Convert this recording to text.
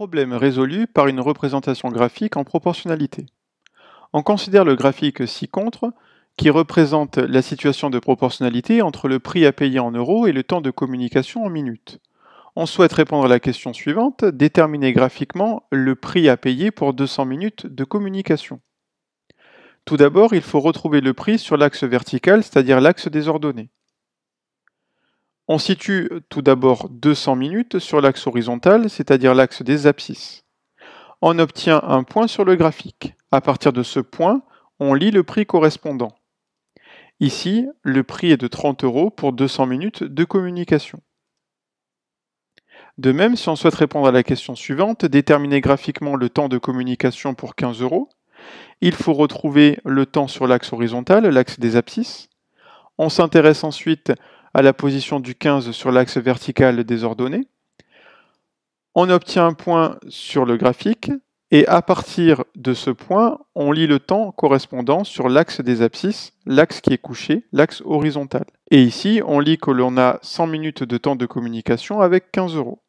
problème résolu par une représentation graphique en proportionnalité. On considère le graphique ci-contre, qui représente la situation de proportionnalité entre le prix à payer en euros et le temps de communication en minutes. On souhaite répondre à la question suivante, déterminer graphiquement le prix à payer pour 200 minutes de communication. Tout d'abord, il faut retrouver le prix sur l'axe vertical, c'est-à-dire l'axe des ordonnées. On situe tout d'abord 200 minutes sur l'axe horizontal, c'est-à-dire l'axe des abscisses. On obtient un point sur le graphique. À partir de ce point, on lit le prix correspondant. Ici, le prix est de 30 euros pour 200 minutes de communication. De même, si on souhaite répondre à la question suivante, déterminer graphiquement le temps de communication pour 15 euros, il faut retrouver le temps sur l'axe horizontal, l'axe des abscisses. On s'intéresse ensuite à la position du 15 sur l'axe vertical des ordonnées. On obtient un point sur le graphique et à partir de ce point, on lit le temps correspondant sur l'axe des abscisses, l'axe qui est couché, l'axe horizontal. Et ici, on lit que l'on a 100 minutes de temps de communication avec 15 euros.